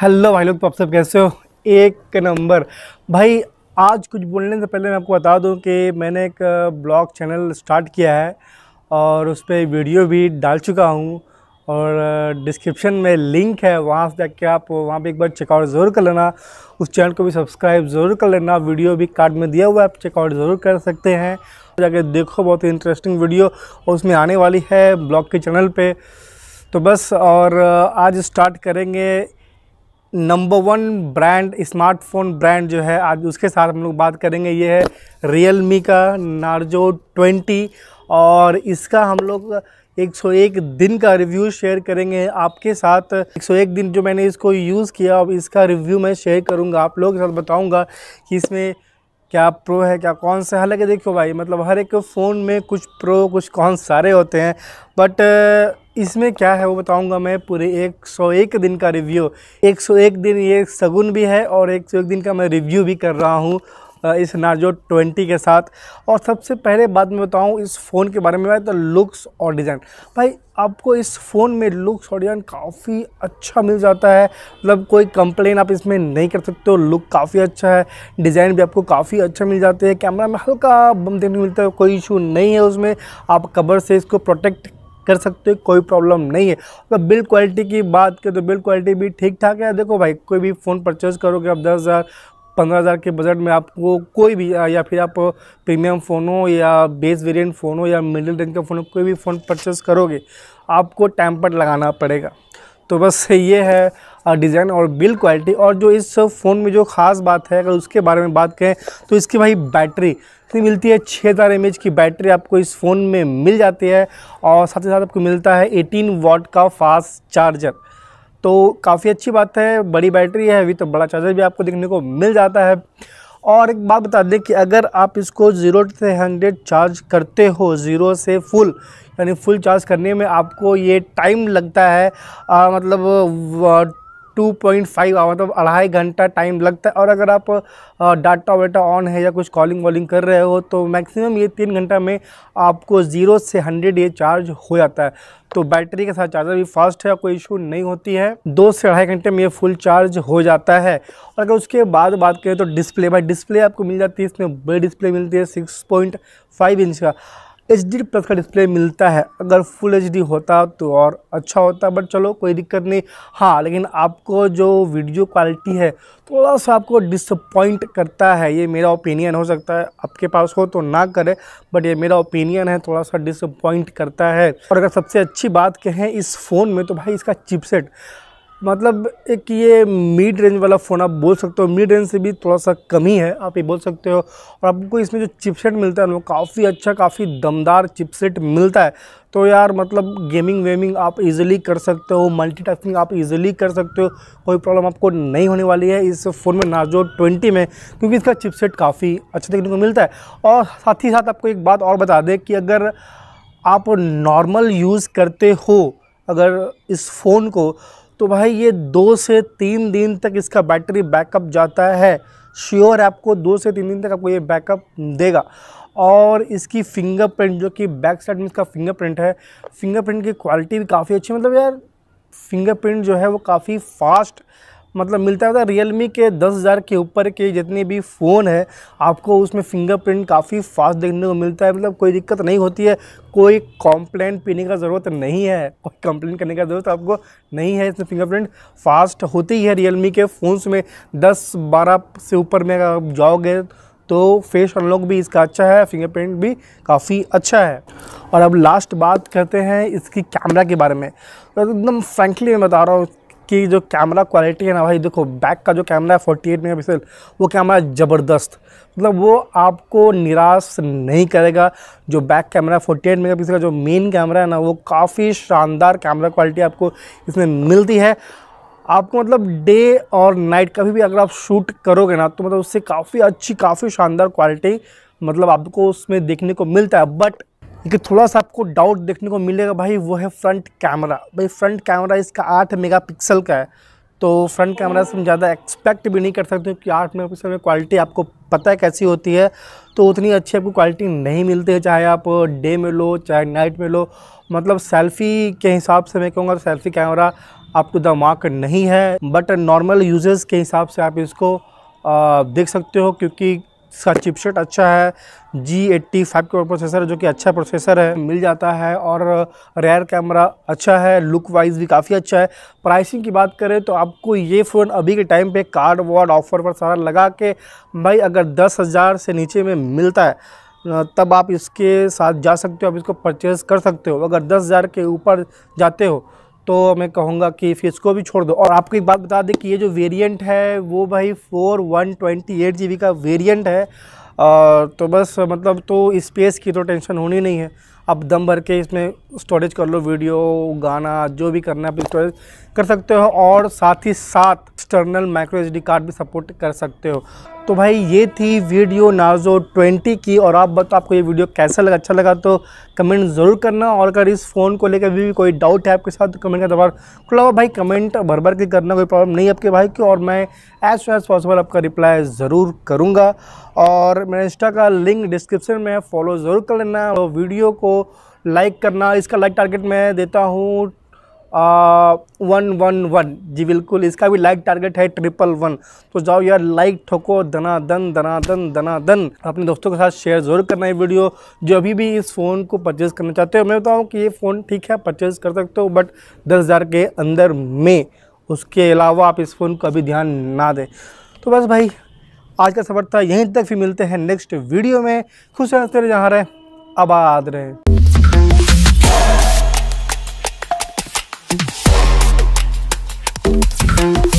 Hello भाई लोग तो आप सब कैसे हो एक नंबर भाई आज कुछ बोलने से पहले मैं आपको बता दूं कि मैंने एक ब्लॉग चैनल स्टार्ट किया है और उस पर वीडियो भी डाल चुका हूं और डिस्क्रिप्शन में लिंक है वहां से जाके आप वहां पे एक बार चेकआउट ज़रूर कर लेना उस चैनल को भी सब्सक्राइब ज़रूर कर लेना वीडियो भी कार्ड में दिया हुआ है आप चेकआउट ज़रूर कर सकते हैं जाके देखो बहुत ही इंटरेस्टिंग वीडियो और उसमें आने वाली है ब्लॉग के चैनल पर तो बस और आज स्टार्ट करेंगे number one brand smartphone brand जो है आज उसके साथ हम लोग बात करेंगे ये है रियल मी का नार्जो ट्वेंटी और इसका हम लोग 101 दिन का रिव्यू शेयर करेंगे आपके साथ 101 दिन जो मैंने इसको यूज़ किया अब इसका रिव्यू मैं शेयर करूँगा आप लोगों के साथ बताऊँगा कि इसमें क्या प्रो है क्या कौन सा हालांकि देखो भाई मतलब हर एक फ़ोन में कुछ प्रो कुछ कौन सारे होते हैं बट इसमें क्या है वो बताऊंगा मैं पूरे एक सौ एक दिन का रिव्यू एक सौ एक दिन ये सगुन भी है और एक सौ एक दिन का मैं रिव्यू भी कर रहा हूँ इस नार्जो 20 के साथ और सबसे पहले बात मैं बताऊँ इस फ़ोन के बारे में तो लुक्स और डिज़ाइन भाई आपको इस फ़ोन में लुक्स और डिज़ाइन काफ़ी अच्छा मिल जाता है मतलब कोई कंप्लेन आप इसमें नहीं कर सकते हो लुक काफ़ी अच्छा है डिज़ाइन भी आपको काफ़ी अच्छा मिल जाते हैं कैमरा में हल्का बम देखने मिलता है कोई इशू नहीं है उसमें आप कबर से इसको प्रोटेक्ट कर सकते हो कोई प्रॉब्लम नहीं है अगर बिल्ड क्वालिटी की बात करें तो बिल्ड क्वालिटी भी ठीक ठाक है देखो भाई कोई भी फ़ोन परचेज करोगे आप दस हज़ार पंद्रह हज़ार के बजट में आपको कोई भी या फिर आप प्रीमियम फ़ोन हो या बेस वेरियंट फ़ोन हो या मिडिल रेंज का फ़ोन हो कोई भी फ़ोन परचेज़ करोगे आपको पर लगाना पड़ेगा तो बस ये है डिज़ाइन और बिल्ड क्वालिटी और जो इस फ़ोन में जो ख़ास बात है अगर उसके बारे में बात करें तो इसकी भाई बैटरी इतनी मिलती है छः हज़ार एम की बैटरी आपको इस फ़ोन में मिल जाती है और साथ ही साथ आपको मिलता है एटीन वॉट का फास्ट चार्जर तो काफ़ी अच्छी बात है बड़ी बैटरी है अभी तो बड़ा चार्जर भी आपको देखने को मिल जाता है और एक बात बता दें कि अगर आप इसको ज़ीरो से हंड्रेड चार्ज करते हो ज़ीरो से फुल यानी फुल चार्ज करने में आपको ये टाइम लगता है आ, मतलब टू पॉइंट फाइव आवर मतलब अढ़ाई घंटा टाइम लगता है और अगर आप डाटा वाटा ऑन है या कुछ कॉलिंग वॉलिंग कर रहे हो तो मैक्सिमम ये तीन घंटा में आपको ज़ीरो से हंड्रेड ये चार्ज हो जाता है तो बैटरी के साथ चार्जर भी फास्ट है कोई इशू नहीं होती है दो से अढ़ाई घंटे में ये फुल चार्ज हो जाता है और अगर उसके बाद बात करें तो डिस्प्ले भाई डिस्प्ले आपको मिल जाती है इसमें बड़ी डिस्प्ले मिलती है सिक्स पॉइंट फाइव इंच का एच डी प्लस का डिस्प्ले मिलता है अगर फुल एच डी होता तो और अच्छा होता बट चलो कोई दिक्कत नहीं हाँ लेकिन आपको जो वीडियो क्वालिटी है थोड़ा सा आपको डिसअपॉइंट करता है ये मेरा ओपिनियन हो सकता है आपके पास हो तो ना करे बट ये मेरा ओपिनियन है थोड़ा सा डिसअपॉइंट करता है और अगर सबसे अच्छी बात कहें इस फ़ोन में तो भाई इसका चिपसेट मतलब एक ये मिड रेंज वाला फ़ोन आप बोल सकते हो मिड रेंज से भी थोड़ा सा कमी है आप ये बोल सकते हो और आपको इसमें जो चिपसेट मिलता है वो काफ़ी अच्छा काफ़ी दमदार चिपसेट मिलता है तो यार मतलब गेमिंग वेमिंग आप इजीली कर सकते हो मल्टीटास्किंग आप इजीली कर सकते हो कोई प्रॉब्लम आपको नहीं होने वाली है इस फ़ोन में नाजो ट्वेंटी में क्योंकि इसका चिपसेट काफ़ी अच्छा देखने को मिलता है और साथ ही साथ आपको एक बात और बता दें कि अगर आप नॉर्मल यूज़ करते हो अगर इस फ़ोन को तो भाई ये दो से तीन दिन तक इसका बैटरी बैकअप जाता है श्योर आपको दो से तीन दिन तक आपको ये बैकअप देगा और इसकी फिंगरप्रिंट जो कि बैक साइड में इसका फिंगरप्रिंट है फिंगरप्रिंट की क्वालिटी भी काफ़ी अच्छी मतलब यार फिंगरप्रिंट जो है वो काफ़ी फास्ट मतलब मिलता था रियलमी के दस हज़ार के ऊपर के जितने भी फ़ोन है आपको उसमें फिंगरप्रिंट काफ़ी फास्ट देखने को मिलता है मतलब कोई दिक्कत नहीं होती है कोई कॉम्प्लेन पीने का ज़रूरत नहीं है कोई कंप्लेन करने का ज़रूरत आपको नहीं है इसमें फिंगरप्रिंट फास्ट होती है रियलमी के फ़ोन्स में दस बारह से ऊपर में अगर जाओगे तो फेस अनलॉक भी इसका अच्छा है फिंगरप्रिंट भी काफ़ी अच्छा है और अब लास्ट बात करते हैं इसकी कैमरा के बारे में तो एकदम मैं बता रहा हूँ की जो कैमरा क्वालिटी है ना भाई देखो बैक का जो कैमरा है फोर्टी एट मेगा वो कैमरा ज़बरदस्त मतलब वो आपको निराश नहीं करेगा जो बैक कैमरा है फोर्टी एट मेगा का जो मेन कैमरा है ना वो काफ़ी शानदार कैमरा क्वालिटी आपको इसमें मिलती है आपको मतलब डे और नाइट कभी भी अगर आप शूट करोगे ना तो मतलब उससे काफ़ी अच्छी काफ़ी शानदार क्वालिटी मतलब आपको उसमें देखने को मिलता है बट लेकिन थोड़ा सा आपको डाउट देखने को मिलेगा भाई वो है फ्रंट कैमरा भाई फ्रंट कैमरा इसका आठ पिक्सल का है तो फ्रंट कैमरा से हम ज़्यादा एक्सपेक्ट भी नहीं कर सकते कि आठ मेगा पिक्सल में क्वालिटी आपको पता है कैसी होती है तो उतनी अच्छी आपको क्वालिटी नहीं मिलती है चाहे आप डे में लो चाहे नाइट में लो मतलब सेल्फ़ी के हिसाब से मैं कहूँगा सेल्फ़ी कैमरा आप टू द मार्क नहीं है बट नॉर्मल यूजर्स के हिसाब से आप इसको आ, देख सकते हो क्योंकि इसका चिपसेट अच्छा है जी एट्टी फाइव का प्रोसेसर जो कि अच्छा प्रोसेसर है मिल जाता है और रेयर कैमरा अच्छा है लुक वाइज भी काफ़ी अच्छा है प्राइसिंग की बात करें तो आपको ये फ़ोन अभी के टाइम पे कार्ड वार्ड ऑफर पर सारा लगा के भाई अगर दस हज़ार से नीचे में मिलता है तब आप इसके साथ जा सकते हो आप इसको परचेज़ कर सकते हो अगर दस हज़ार के ऊपर जाते हो तो मैं कहूँगा कि फिर इसको भी छोड़ दो और आपको एक बात बता दें कि ये जो वेरिएंट है वो भाई four one twenty eight G B का वेरिएंट है आ, तो बस मतलब तो स्पेस की तो टेंशन होनी नहीं है आप दम भर के इसमें स्टोरेज कर लो वीडियो गाना जो भी करना है आप स्टोरेज कर सकते हो और साथ ही साथ एक्सटर्नल माइक्रो एच कार्ड भी सपोर्ट कर सकते हो तो भाई ये थी वीडियो नाजो 20 की और आप बताओ आपको ये वीडियो कैसा लगा अच्छा लगा तो कमेंट ज़रूर करना और अगर इस फ़ोन को लेकर भी कोई डाउट है आपके साथ तो कमेंट का दबाव खुला हुआ भाई कमेंट भर भर के करना कोई प्रॉब्लम नहीं आपके भाई की और मैं एज सुन एज़ पॉसिबल आपका रिप्लाई ज़रूर करूँगा और मेरा इंस्टा का लिंक डिस्क्रिप्शन में फॉलो ज़रूर कर लेना और वीडियो को लाइक करना इसका लाइक टारगेट मैं देता हूँ वन वन वन जी बिल्कुल इसका भी लाइक टारगेट है ट्रिपल वन तो जाओ यार लाइक ठोको दना दन दना दन दना दन अपने दोस्तों के साथ शेयर जरूर करना है वीडियो जो अभी भी इस फ़ोन को परचेज़ करना चाहते हो मैं बताऊँ कि ये फ़ोन ठीक है परचेज़ कर सकते हो बट दस हज़ार के अंदर में उसके अलावा आप इस फ़ोन को अभी ध्यान ना दें तो बस भाई आज का सफ़र था यहीं तक फिर मिलते हैं नेक्स्ट वीडियो में खुश रहते रहे जहाँ रहे आबाद रहे Thank you.